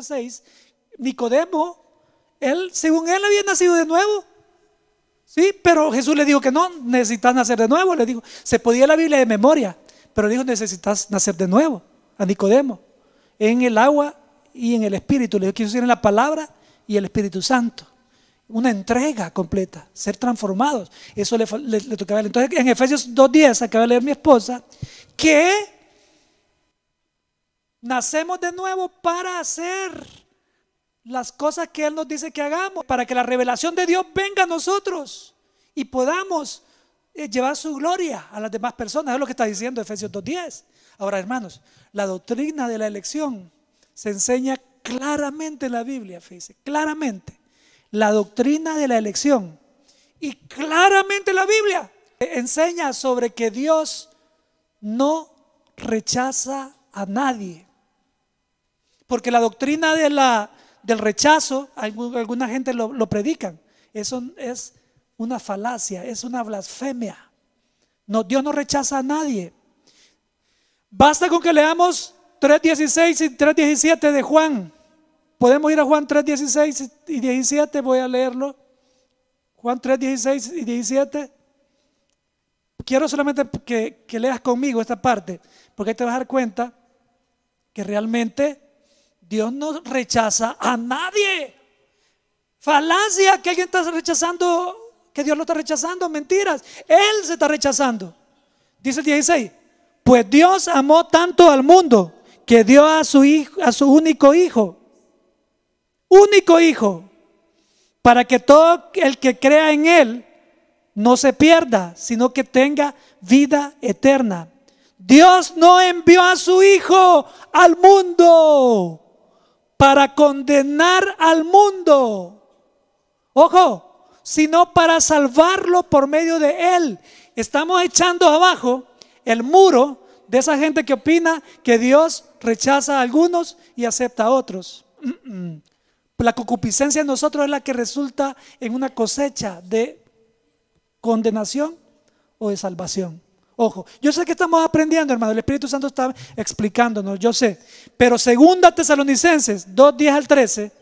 6, Nicodemo, él, según él había nacido de nuevo. Sí, pero Jesús le dijo que no, necesitas nacer de nuevo. Le dijo, se podía la Biblia de memoria, pero le dijo, necesitas nacer de nuevo a Nicodemo. En el agua y en el Espíritu. Le dijo, quiso decir en la palabra y el Espíritu Santo. Una entrega completa, ser transformados. Eso le, tocaba Entonces, en Efesios 2.10, acaba de leer mi esposa, que Nacemos de nuevo para hacer las cosas que Él nos dice que hagamos, para que la revelación de Dios venga a nosotros y podamos eh, llevar su gloria a las demás personas. Es lo que está diciendo Efesios 2.10. Ahora, hermanos, la doctrina de la elección se enseña claramente en la Biblia, Dice claramente. La doctrina de la elección y claramente la Biblia e, enseña sobre que Dios no rechaza a nadie. Porque la doctrina de la, del rechazo, alguna gente lo, predica, Eso es una falacia, es una blasfemia. No, Dios no rechaza a nadie. Basta con que leamos 3.16 y 3.17 de Juan. Podemos ir a Juan 3.16 y 17, voy a leerlo. Juan 3.16 y 17. Quiero solamente que, que leas conmigo esta parte, porque ahí te vas a dar cuenta que realmente Dios no rechaza a nadie. Falacia que alguien está rechazando, que Dios lo está rechazando, mentiras. Él se está rechazando. Dice el 16, pues Dios amó tanto al mundo que dio a su, hijo, a su único hijo, único hijo, para que todo el que crea en él no se pierda, sino que tenga vida eterna. Dios no envió a su hijo al mundo para condenar al mundo. Ojo, sino para salvarlo por medio de él. Estamos echando abajo el muro de esa gente que opina que Dios rechaza a algunos y acepta a otros. La concupiscencia en nosotros es la que resulta en una cosecha de condenación o de salvación. Ojo, yo sé que estamos aprendiendo, hermano. El Espíritu Santo está explicándonos, yo sé. Pero segunda Tesalonicenses 2, 10 al 13,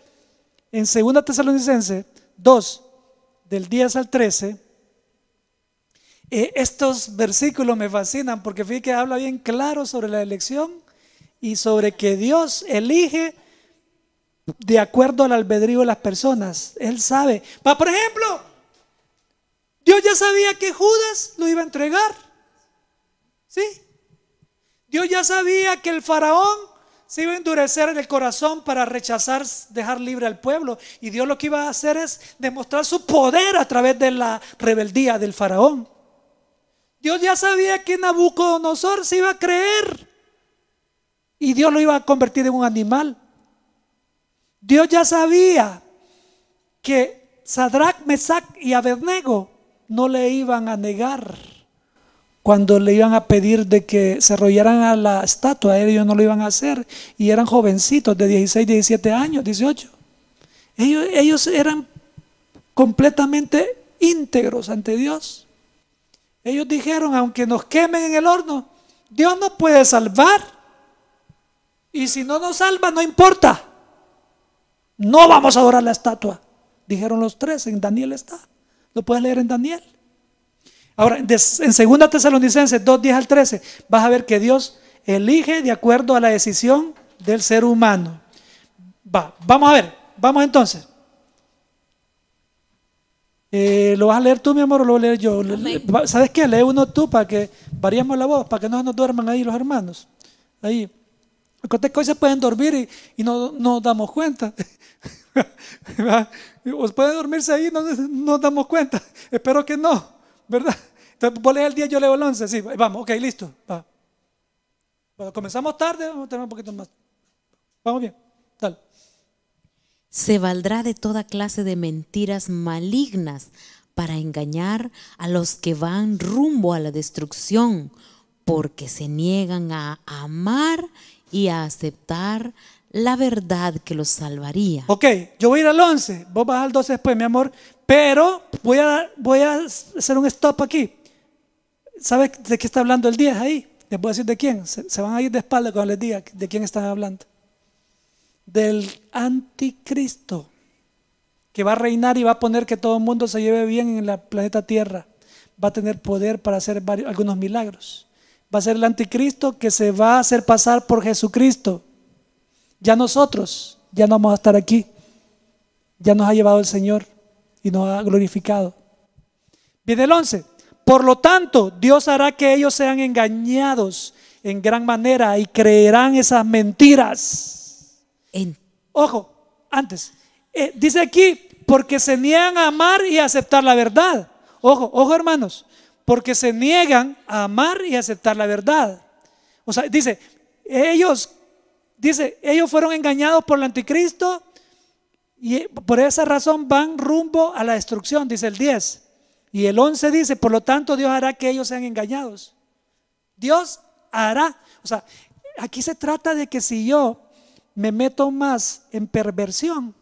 en segunda Tesalonicenses 2, del 10 al 13, eh, estos versículos me fascinan porque fíjate que habla bien claro sobre la elección y sobre que Dios elige de acuerdo al albedrío de las personas. Él sabe. Por ejemplo, Dios ya sabía que Judas lo iba a entregar. ¿Sí? Dios ya sabía que el faraón se iba a endurecer en el corazón para rechazar, dejar libre al pueblo. Y Dios lo que iba a hacer es demostrar su poder a través de la rebeldía del faraón. Dios ya sabía que Nabucodonosor se iba a creer y Dios lo iba a convertir en un animal. Dios ya sabía que Sadrach, Mesach y Abednego no le iban a negar cuando le iban a pedir de que se arrollaran a la estatua, ellos no lo iban a hacer y eran jovencitos de 16, 17 años, 18. Ellos, ellos eran completamente íntegros ante Dios. Ellos dijeron, aunque nos quemen en el horno, Dios nos puede salvar. Y si no nos salva, no importa. No vamos a adorar la estatua. Dijeron los tres, en Daniel está. Lo puedes leer en Daniel. Ahora, en 2 Tesalonicenses 2, 10 al 13, vas a ver que Dios elige de acuerdo a la decisión del ser humano. Va, vamos a ver, vamos entonces. Eh, ¿Lo vas a leer tú, mi amor, o lo voy a leer yo? ¿Sabes qué? Lee uno tú para que variemos la voz, para que no nos duerman ahí los hermanos. Ahí. Cuántas cosas pueden dormir y, no nos damos cuenta. Os pueden dormirse ahí y no nos damos cuenta. Espero que no, ¿verdad? Entonces, vos el 10, yo leo el 11. Sí, vamos, ok, listo. Va. comenzamos tarde, vamos a tener un poquito más. Vamos bien, tal. Se valdrá de toda clase de mentiras malignas para engañar a los que van rumbo a la destrucción, porque se niegan a amar y a aceptar la verdad que los salvaría. Ok, yo voy a ir al 11, vos vas al 12 después, mi amor, pero voy a, voy a hacer un stop aquí. ¿Sabes de qué está hablando el 10 ahí? Les puedo decir de quién. Se, van a ir de espaldas cuando les diga de quién están hablando. Del anticristo, que va a reinar y va a poner que todo el mundo se lleve bien en la planeta Tierra. Va a tener poder para hacer varios, algunos milagros. Va a ser el anticristo que se va a hacer pasar por Jesucristo. Ya nosotros, ya no vamos a estar aquí. Ya nos ha llevado el Señor y nos ha glorificado. Viene el 11. Por lo tanto, Dios hará que ellos sean engañados en gran manera y creerán esas mentiras. Ojo, antes, eh, dice aquí, porque se niegan a amar y aceptar la verdad. Ojo, ojo hermanos, porque se niegan a amar y aceptar la verdad. O sea, dice, ellos, dice, ellos fueron engañados por el anticristo y por esa razón van rumbo a la destrucción, dice el 10. Y el 11 dice, por lo tanto Dios hará que ellos sean engañados. Dios hará. O sea, aquí se trata de que si yo me meto más en perversión,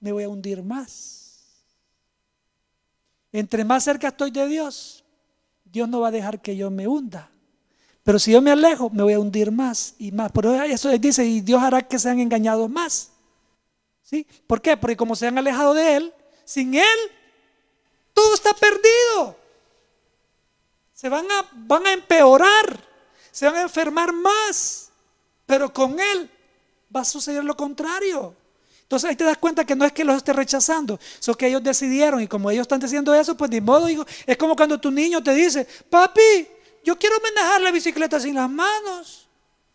me voy a hundir más. Entre más cerca estoy de Dios, Dios no va a dejar que yo me hunda. Pero si yo me alejo, me voy a hundir más y más. Por eso dice, y Dios hará que sean engañados más. ¿Sí? ¿Por qué? Porque como se han alejado de Él, sin Él todo está perdido. Se van a, van a empeorar, se van a enfermar más, pero con Él va a suceder lo contrario. Entonces ahí te das cuenta que no es que los esté rechazando, eso que ellos decidieron y como ellos están diciendo eso, pues ni modo, hijo. Es como cuando tu niño te dice, papi, yo quiero manejar la bicicleta sin las manos.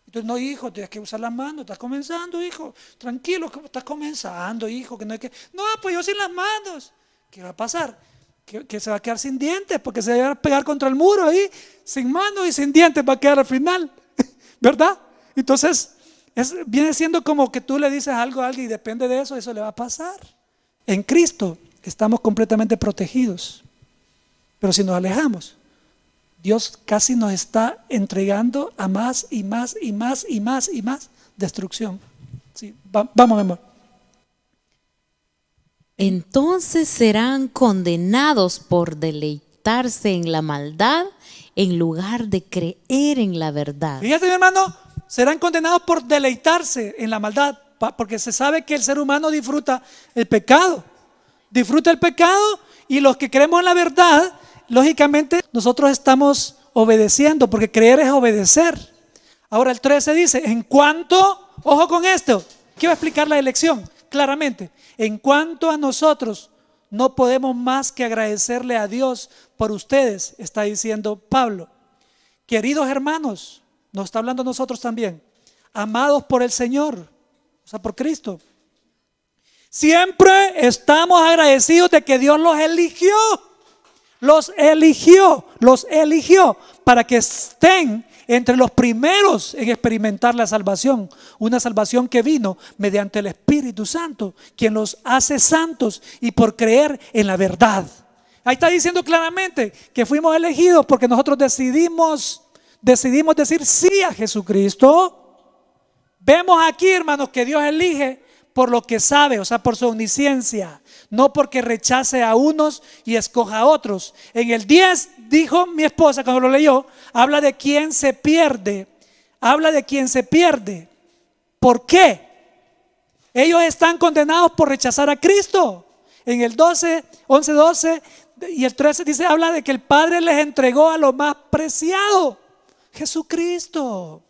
Entonces, no, hijo, tienes que usar las manos, estás comenzando, hijo. Tranquilo, estás comenzando, hijo, que no hay que... No, pues yo sin las manos. ¿Qué va a pasar? que, se va a quedar sin dientes porque se va a pegar contra el muro ahí, sin mano y sin dientes va a quedar al final, ¿verdad? Entonces, es, viene siendo como que tú le dices algo a alguien y depende de eso, eso le va a pasar. En Cristo estamos completamente protegidos, pero si nos alejamos, Dios casi nos está entregando a más y más y más y más y más destrucción. Sí, vamos, mi amor entonces serán condenados por deleitarse en la maldad en lugar de creer en la verdad. Fíjate, mi hermano, serán condenados por deleitarse en la maldad, porque se sabe que el ser humano disfruta el pecado. Disfruta el pecado y los que creemos en la verdad, lógicamente nosotros estamos obedeciendo, porque creer es obedecer. Ahora el 13 dice, en cuanto, ojo con esto, va a explicar la elección claramente, en cuanto a nosotros, no podemos más que agradecerle a Dios por ustedes, está diciendo Pablo. Queridos hermanos, nos está hablando nosotros también, amados por el Señor, o sea, por Cristo. Siempre estamos agradecidos de que Dios los eligió, los eligió, los eligió para que estén entre los primeros en experimentar la salvación, una salvación que vino mediante el Espíritu Santo, quien los hace santos y por creer en la verdad. Ahí está diciendo claramente que fuimos elegidos porque nosotros decidimos, decidimos decir sí a Jesucristo. Vemos aquí, hermanos, que Dios elige por lo que sabe, o sea, por su omnisciencia, no porque rechace a unos y escoja a otros. En el 10 dijo mi esposa cuando lo leyó, habla de quien se pierde, habla de quien se pierde. ¿Por qué? Ellos están condenados por rechazar a Cristo. En el 12, 11, 12 y el 13 dice, habla de que el Padre les entregó a lo más preciado, Jesucristo.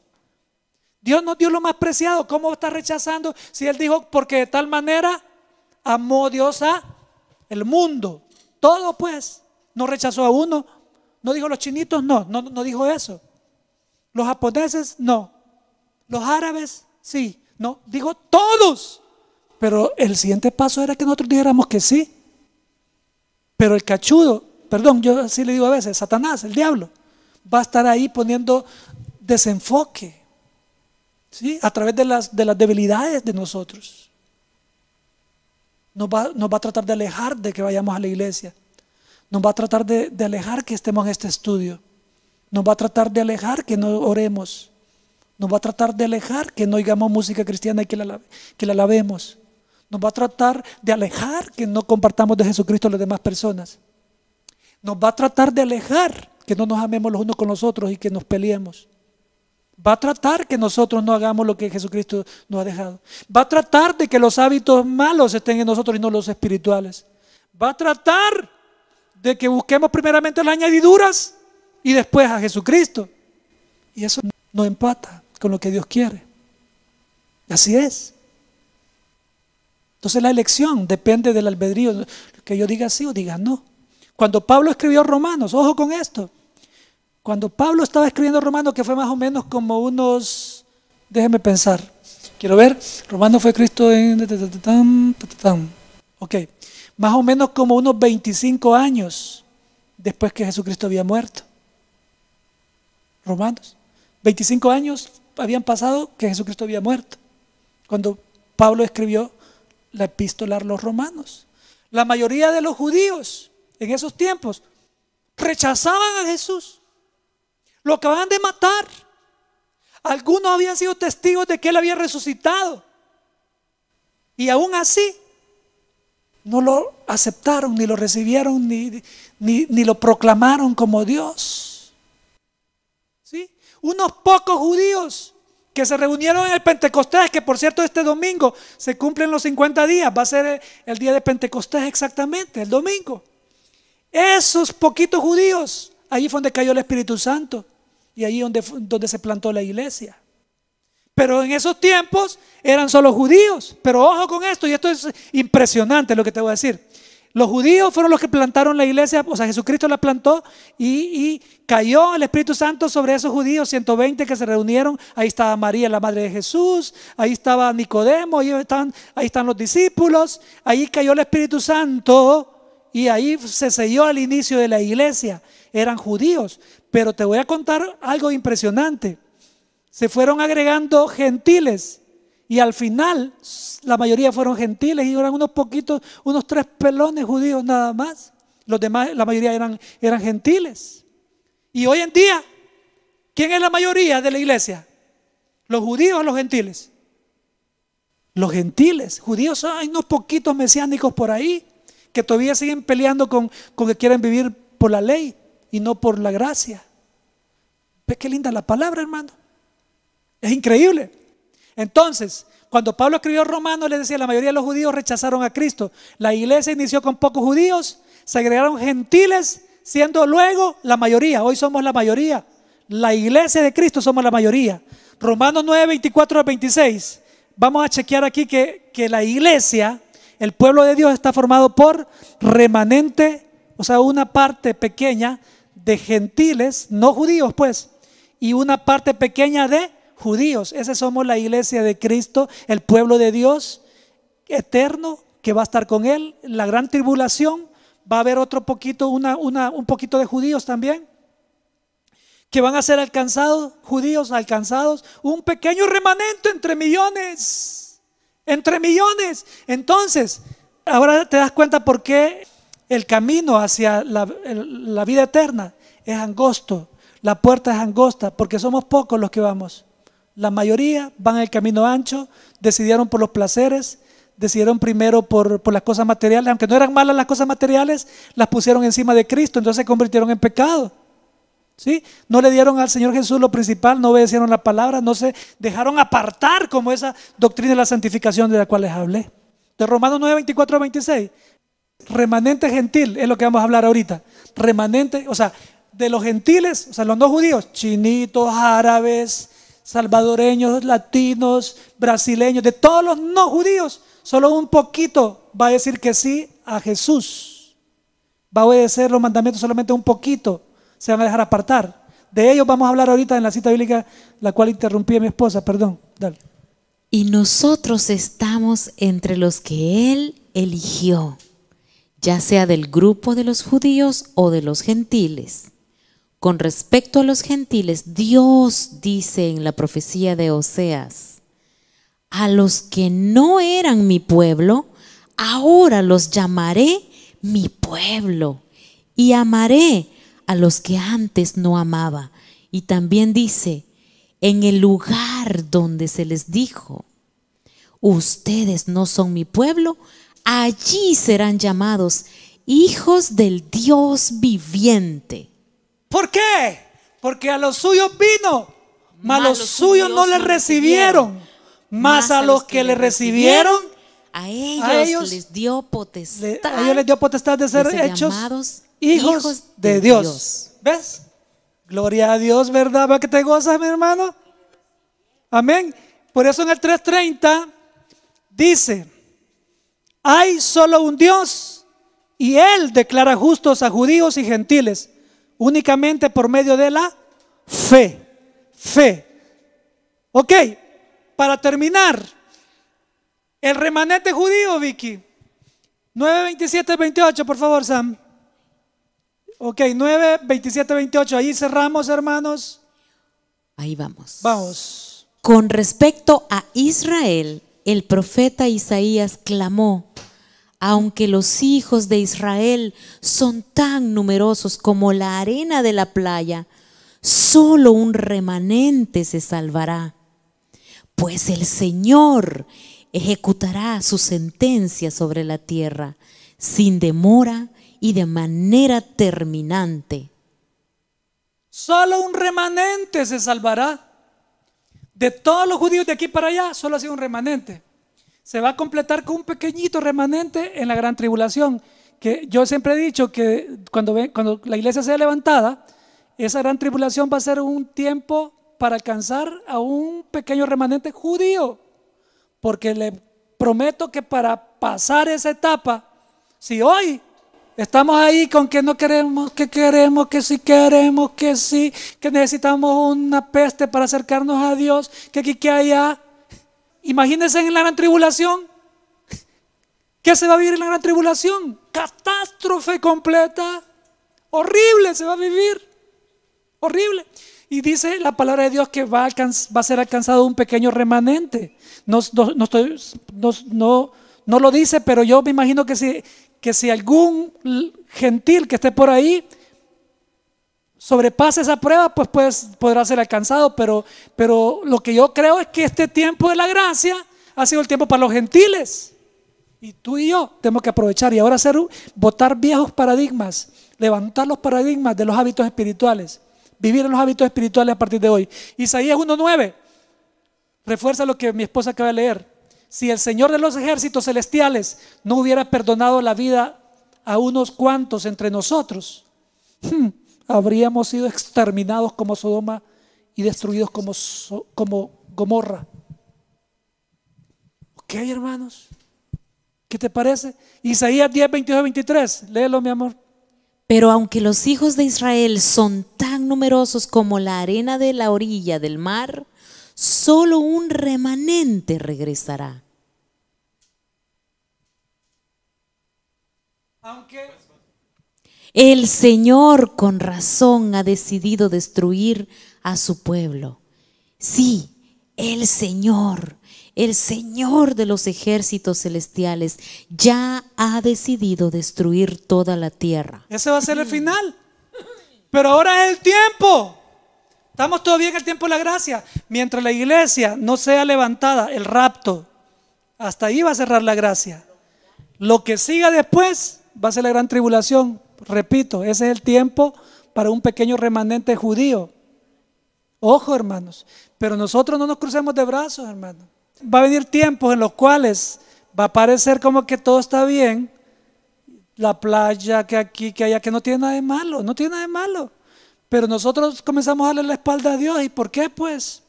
Dios nos dio lo más preciado. ¿Cómo está rechazando? Si Él dijo, porque de tal manera amó Dios a el mundo. Todo pues. No rechazó a uno, no dijo los chinitos, no, no, no dijo eso. Los japoneses, no. Los árabes, sí. No, dijo todos. Pero el siguiente paso era que nosotros dijéramos que sí. Pero el cachudo, perdón, yo así le digo a veces, Satanás, el diablo, va a estar ahí poniendo desenfoque. ¿sí? A través de las, de las debilidades de nosotros. Nos nos va a tratar de alejar de que vayamos a la iglesia. Nos va a tratar de, alejar que estemos en este estudio. Nos va a tratar de alejar que no oremos. Nos va a tratar de alejar que no oigamos música cristiana y que la, que la lavemos. Nos va a tratar de alejar que no compartamos de Jesucristo a las demás personas. Nos va a tratar de alejar que no nos amemos los unos con los otros y que nos peleemos. Va a tratar que nosotros no hagamos lo que Jesucristo nos ha dejado. Va a tratar de que los hábitos malos estén en nosotros y no los espirituales. Va a tratar de que busquemos primeramente las añadiduras y después a Jesucristo. Y eso no empata con lo que Dios quiere. Así es. Entonces la elección depende del albedrío, que yo diga sí o diga no. Cuando Pablo escribió Romanos, ojo con esto, cuando Pablo estaba escribiendo Romanos, que fue más o menos como unos, déjeme pensar, quiero ver, Romanos fue Cristo en... Ok, más o menos como unos 25 años después que Jesucristo había muerto. Romanos, 25 años habían pasado que Jesucristo había muerto, cuando Pablo escribió la epístola a los romanos. La mayoría de los judíos en esos tiempos rechazaban a Jesús, lo acababan de matar. Algunos habían sido testigos de que él había resucitado. Y aún así, no lo aceptaron, ni lo recibieron, ni, ni, lo proclamaron como Dios. ¿Sí? Unos pocos judíos que se reunieron en el Pentecostés, que por cierto este domingo se cumplen los 50 días, va a ser el, día de Pentecostés exactamente, el domingo. Esos poquitos judíos, allí fue donde cayó el Espíritu Santo y allí donde, donde se plantó la iglesia. Pero en esos tiempos eran solo judíos. Pero ojo con esto, y esto es impresionante lo que te voy a decir. Los judíos fueron los que plantaron la iglesia, o sea, Jesucristo la plantó y, cayó el Espíritu Santo sobre esos judíos, 120 que se reunieron. Ahí estaba María, la madre de Jesús, ahí estaba Nicodemo, ahí están, ahí están los discípulos, ahí cayó el Espíritu Santo y ahí se selló el inicio de la iglesia. Eran judíos, pero te voy a contar algo impresionante se fueron agregando gentiles y al final la mayoría fueron gentiles y eran unos poquitos, unos tres pelones judíos nada más. Los demás, la mayoría eran, eran gentiles. Y hoy en día, ¿quién es la mayoría de la iglesia? ¿Los judíos o los gentiles? Los gentiles, judíos, hay unos poquitos mesiánicos por ahí que todavía siguen peleando con, con que quieren vivir por la ley y no por la gracia. ¿Ves qué linda la palabra, hermano? Es increíble. Entonces, cuando Pablo escribió Romanos, le decía, la mayoría de los judíos rechazaron a Cristo. La iglesia inició con pocos judíos, se agregaron gentiles, siendo luego la mayoría. Hoy somos la mayoría. La iglesia de Cristo somos la mayoría. Romanos 9, 24 al 26. Vamos a chequear aquí que, que la iglesia, el pueblo de Dios, está formado por remanente, o sea, una parte pequeña de gentiles, no judíos pues, y una parte pequeña de judíos. ese somos la iglesia de Cristo, el pueblo de Dios eterno que va a estar con Él. La gran tribulación, va a haber otro poquito, una, una, un poquito de judíos también, que van a ser alcanzados, judíos alcanzados, un pequeño remanente entre millones, entre millones. Entonces, ahora te das cuenta por qué el camino hacia la vida eterna es angosto, la puerta es angosta, porque somos pocos los que vamos. La mayoría van el camino ancho, decidieron por los placeres, decidieron primero por, las cosas materiales, aunque no eran malas las cosas materiales, las pusieron encima de Cristo, entonces se convirtieron en pecado. ¿Sí? No le dieron al Señor Jesús lo principal, no obedecieron la palabra, no se dejaron apartar como esa doctrina de la santificación de la cual les hablé. De Romanos 9, 24 26, remanente gentil es lo que vamos a hablar ahorita. Remanente, o sea, de los gentiles, o sea, los no judíos, chinitos, árabes, salvadoreños, latinos, brasileños, de todos los no judíos, solo un poquito va a decir que sí a Jesús. Va a obedecer los mandamientos solamente un poquito, se van a dejar apartar. De ellos vamos a hablar ahorita en la cita bíblica, la cual interrumpí a mi esposa, perdón, Y nosotros estamos entre los que Él eligió, ya sea del grupo de los judíos o de los gentiles con respecto a los gentiles, Dios dice en la profecía de Oseas, a los que no eran mi pueblo, ahora los llamaré mi pueblo y amaré a los que antes no amaba. Y también dice, en el lugar donde se les dijo, ustedes no son mi pueblo, allí serán llamados hijos del Dios viviente. ¿Por qué? Porque a los suyos vino, mas los suyos no le recibieron. Mas a los que le recibieron, a ellos, les dio potestad. a ellos les dio potestad de ser, hechos hijos, de, Dios. ¿Ves? Gloria a Dios, ¿verdad? ¿Va que te gozas, mi hermano? Amén. Por eso en el 3:30 dice: Hay solo un Dios, y Él declara justos a judíos y gentiles. Únicamente por medio de la fe. Fe. Ok, para terminar, el remanente judío, Vicky. 9, 27, 28, por favor, Sam. Ok, 9, 27, 28. Ahí cerramos, hermanos. Ahí vamos. Vamos. Con respecto a Israel, el profeta Isaías clamó aunque los hijos de Israel son tan numerosos como la arena de la playa, solo un remanente se salvará, pues el Señor ejecutará su sentencia sobre la tierra sin demora y de manera terminante. Solo un remanente se salvará. De todos los judíos de aquí para allá, solo ha sido un remanente se va a completar con un pequeñito remanente en la gran tribulación. Que yo siempre he dicho que cuando, cuando la iglesia sea levantada, esa gran tribulación va a ser un tiempo para alcanzar a un pequeño remanente judío. Porque le prometo que para pasar esa etapa, si hoy Estamos ahí con que no queremos, que queremos, que sí queremos, que sí, que necesitamos una peste para acercarnos a Dios, que aquí, que allá. Imagínense en la gran tribulación. ¿Qué se va a vivir en la gran tribulación? Catástrofe completa. Horrible se va a vivir. Horrible. Y dice la palabra de Dios que va a, ser alcanzado un pequeño remanente. No, no, no lo dice, pero yo me imagino que que si algún gentil que esté por ahí sobrepasa esa prueba, pues, pues podrá ser alcanzado. Pero, pero lo que yo creo es que este tiempo de la gracia ha sido el tiempo para los gentiles. Y tú y yo tenemos que aprovechar y ahora hacer, votar viejos paradigmas, levantar los paradigmas de los hábitos espirituales, vivir en los hábitos espirituales a partir de hoy. Isaías 1.9 refuerza lo que mi esposa acaba de leer. Si el Señor de los ejércitos celestiales no hubiera perdonado la vida a unos cuantos entre nosotros, hmm, habríamos sido exterminados como Sodoma y destruidos como, como Gomorra. hay, hermanos? ¿Qué te parece? Isaías 10, 22, 23. Léelo, mi amor. Pero aunque los hijos de Israel son tan numerosos como la arena de la orilla del mar, solo un remanente regresará. Aunque el Señor con razón ha decidido destruir a su pueblo. Sí, el Señor, el Señor de los ejércitos celestiales, ya ha decidido destruir toda la tierra. Ese va a ser el final. Pero ahora es el tiempo. Estamos todavía en el tiempo de la gracia. Mientras la iglesia no sea levantada, el rapto, hasta ahí va a cerrar la gracia. Lo que siga después va a ser la gran tribulación. Repito, ese es el tiempo para un pequeño remanente judío. Ojo, hermanos. Pero nosotros no nos crucemos de brazos, hermanos. Va a venir tiempos en los cuales va a parecer como que todo está bien. La playa, que aquí, que allá, que no tiene nada de malo, no tiene nada de malo. Pero nosotros comenzamos a darle la espalda a Dios. ¿Y por qué? Pues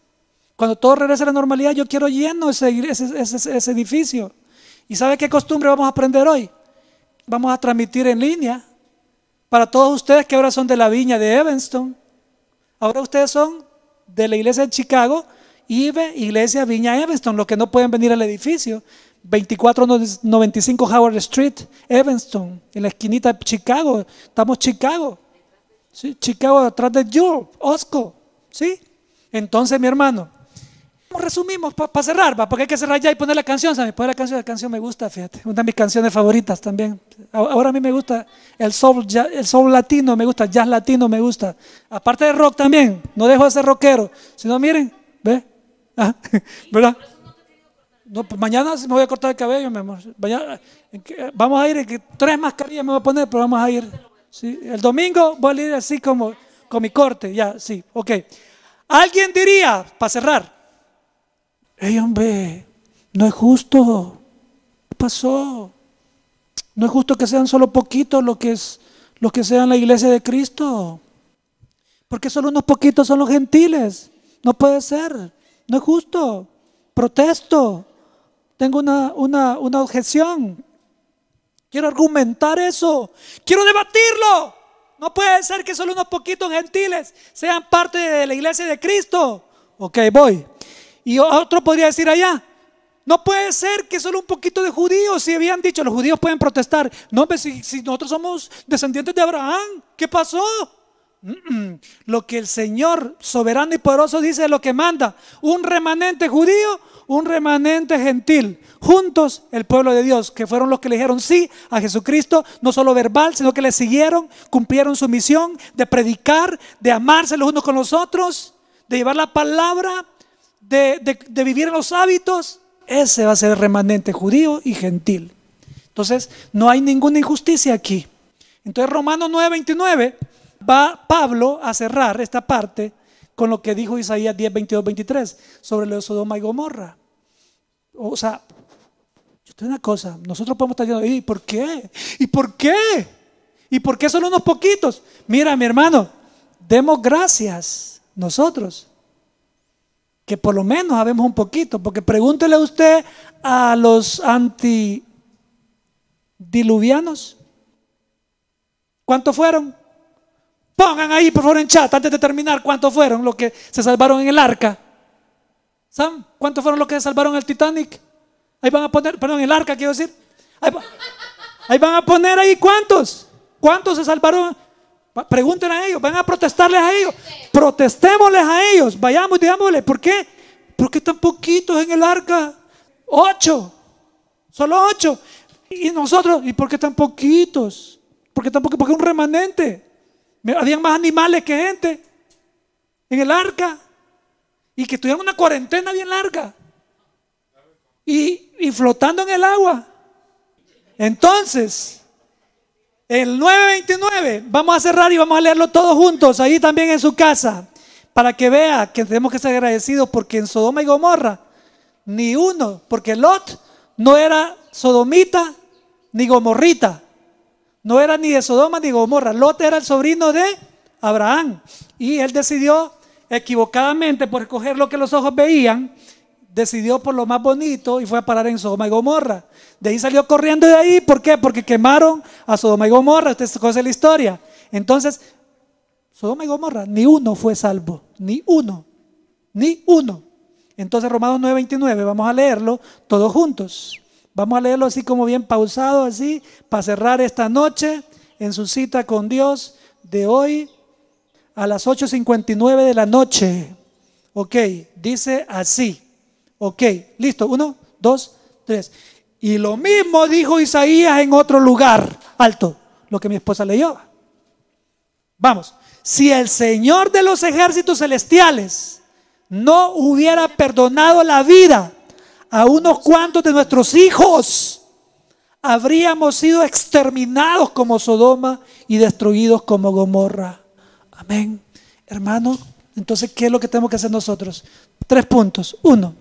cuando todo regrese a la normalidad, yo quiero lleno ese, edificio. ¿Y sabe qué costumbre vamos a aprender hoy? Vamos a transmitir en línea para todos ustedes que ahora son de la viña de Evanston, ahora ustedes son de la iglesia de Chicago, IBE, iglesia Viña Evanston, los que no pueden venir al edificio, 2495 Howard Street, Evanston, en la esquinita de Chicago, estamos Chicago, Chicago atrás de York, Osco, ¿sí? Entonces, mi hermano, resumimos para cerrar? porque hay que cerrar ya y poner la canción. ¿sabes? Poner la canción, la canción me gusta, fíjate. Una de mis canciones favoritas también. Ahora a mí me gusta el soul, el soul latino, me gusta, jazz latino, me gusta. Aparte de rock también, no dejo de ser rockero. Si no, miren, ¿ve? Ah, ¿Verdad? No, pues mañana me voy a cortar el cabello, mi amor. Eh, vamos a ir, tres mascarillas me voy a poner, pero vamos a ir. ¿sí? El domingo voy a ir así como con mi corte, ya, sí, ok. Alguien diría, para cerrar, Ey hombre, no es justo, ¿qué pasó? No es justo que sean solo poquitos los que, es, los que sean la iglesia de Cristo, porque solo unos poquitos son los gentiles, no puede ser, no es justo, protesto, tengo una, una, una objeción, quiero argumentar eso, quiero debatirlo. No puede ser que solo unos poquitos gentiles sean parte de la iglesia de Cristo. Ok, voy. Y otro podría decir allá, no puede ser que solo un poquito de judíos, si habían dicho, los judíos pueden protestar. No, pero si, nosotros somos descendientes de Abraham, ¿qué pasó? Lo que el Señor soberano y poderoso dice es lo que manda. Un remanente judío, un remanente gentil. Juntos el pueblo de Dios, que fueron los que le dijeron sí a Jesucristo, no solo verbal, sino que le siguieron, cumplieron su misión de predicar, de amarse los unos con los otros, de llevar la palabra de, vivir en los hábitos, ese va a ser el remanente judío y gentil. Entonces, no hay ninguna injusticia aquí. Entonces, Romanos 9:29 va Pablo a cerrar esta parte con lo que dijo Isaías 10, 22, 23 sobre lo de Sodoma y Gomorra. O sea, yo tengo una cosa, nosotros podemos estar diciendo, ¿y por qué? ¿Y por qué? ¿Y por qué son unos poquitos? Mira, mi hermano, demos gracias nosotros que por lo menos sabemos un poquito, porque pregúntele usted a los antidiluvianos, ¿cuántos fueron? Pongan ahí, por favor, en chat, antes de terminar, ¿cuántos fueron los que se salvaron en el arca? ¿Saben cuántos fueron los que se salvaron el Titanic? Ahí van a poner, perdón, el arca, quiero decir. Ahí, ahí van a poner ahí cuántos. ¿Cuántos se salvaron? Pregunten a ellos, van a protestarles a ellos. Protestémosles a ellos, vayamos, y digámosle, ¿por qué? Porque están poquitos en el arca? Ocho, solo ocho. Y nosotros, ¿y por qué tan poquitos? Porque tampoco, porque un remanente. Habían más animales que gente en el arca. Y que tuvieron una cuarentena bien larga. Y, y flotando en el agua. Entonces, el 929, vamos a cerrar y vamos a leerlo todos juntos, ahí también en su casa, para que vea que tenemos que ser agradecidos porque en Sodoma y Gomorra, ni uno, porque Lot no era sodomita ni gomorrita, no era ni de Sodoma ni Gomorra, Lot era el sobrino de Abraham y él decidió equivocadamente por escoger lo que los ojos veían decidió por lo más bonito y fue a parar en Sodoma y Gomorra. De ahí salió corriendo de ahí. ¿Por qué? Porque quemaron a Sodoma y Gomorra. cosa es la historia. Entonces, Sodoma y Gomorra, ni uno fue salvo. Ni uno. Ni uno. Entonces, Romanos 9:29, vamos a leerlo todos juntos. Vamos a leerlo así como bien pausado, así, para cerrar esta noche en su cita con Dios de hoy a las 8.59 de la noche. Ok, dice así. Ok, listo. Uno, dos, tres. Y lo mismo dijo Isaías en otro lugar alto, lo que mi esposa leyó. Vamos, si el Señor de los ejércitos celestiales no hubiera perdonado la vida a unos cuantos de nuestros hijos, habríamos sido exterminados como Sodoma y destruidos como Gomorra. Amén. Hermano, entonces, ¿qué es lo que tenemos que hacer nosotros? Tres puntos. Uno,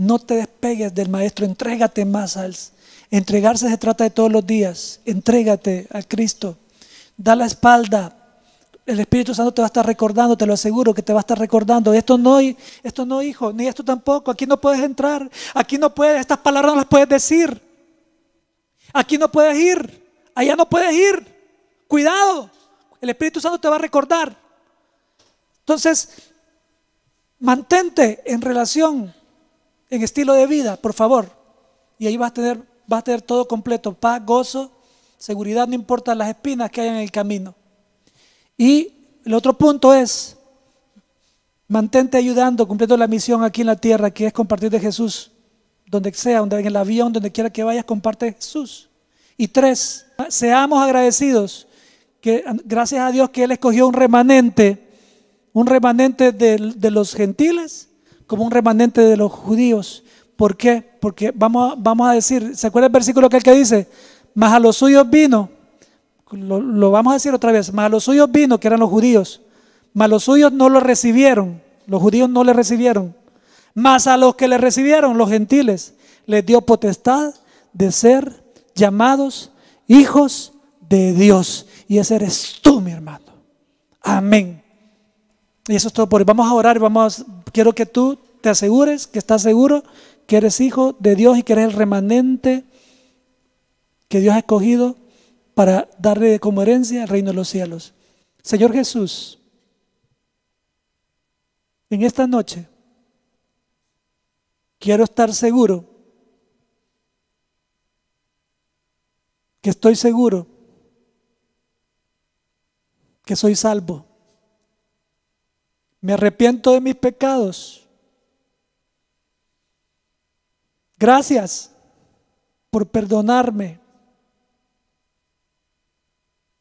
no te despegues del Maestro, entrégate más al... Entregarse se trata de todos los días, entrégate a Cristo, da la espalda. El Espíritu Santo te va a estar recordando, te lo aseguro que te va a estar recordando. Esto no, esto no, hijo, ni esto tampoco. Aquí no puedes entrar, aquí no puedes, estas palabras no las puedes decir. Aquí no puedes ir, allá no puedes ir. Cuidado, el Espíritu Santo te va a recordar. Entonces, mantente en relación en estilo de vida, por favor. Y ahí vas a tener, vas a tener todo completo, paz, gozo, seguridad, no importa las espinas que hay en el camino. Y el otro punto es, mantente ayudando, cumpliendo la misión aquí en la tierra, que es compartir de Jesús, donde sea, donde en el avión, donde quiera que vayas, comparte Jesús. Y tres, seamos agradecidos, que gracias a Dios que Él escogió un remanente, un remanente de, de los gentiles como un remanente de los judíos. ¿Por qué? Porque vamos a, vamos a decir, ¿se acuerda el versículo que el que dice? Mas a los suyos vino, lo, vamos a decir otra vez, mas a los suyos vino, que eran los judíos, mas los suyos no lo recibieron, los judíos no le recibieron, mas a los que le recibieron, los gentiles, les dio potestad de ser llamados hijos de Dios. Y ese eres tú, mi hermano. Amén. Y eso es todo por hoy. Vamos a orar y vamos, quiero que tú te asegures que estás seguro que eres hijo de Dios y que eres el remanente que Dios ha escogido para darle como herencia al reino de los cielos. Señor Jesús, en esta noche quiero estar seguro que estoy seguro que soy salvo me arrepiento de mis pecados. Gracias por perdonarme.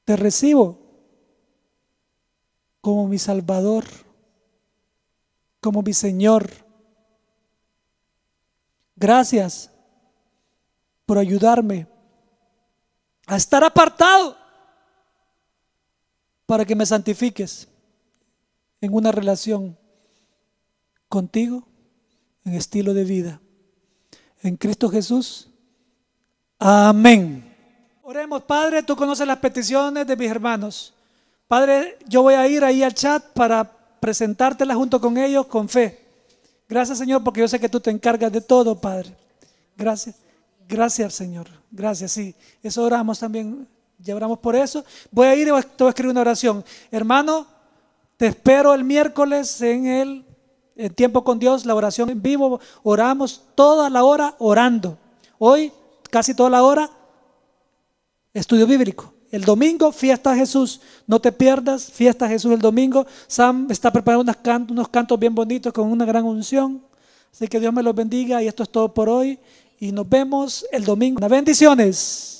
Te recibo como mi Salvador, como mi Señor. Gracias por ayudarme a estar apartado para que me santifiques en una relación contigo, en estilo de vida. En Cristo Jesús. Amén. Oremos, Padre, tú conoces las peticiones de mis hermanos. Padre, yo voy a ir ahí al chat para presentártela junto con ellos con fe. Gracias, Señor, porque yo sé que tú te encargas de todo, Padre. Gracias. Gracias, Señor. Gracias. Sí, eso oramos también. Ya oramos por eso. Voy a ir y te voy a escribir una oración. Hermano, te espero el miércoles en el tiempo con Dios, la oración en vivo. Oramos toda la hora orando. Hoy, casi toda la hora, estudio bíblico. El domingo, fiesta Jesús. No te pierdas, fiesta Jesús el domingo. Sam está preparando unos cantos bien bonitos con una gran unción. Así que Dios me los bendiga y esto es todo por hoy. Y nos vemos el domingo. Bendiciones.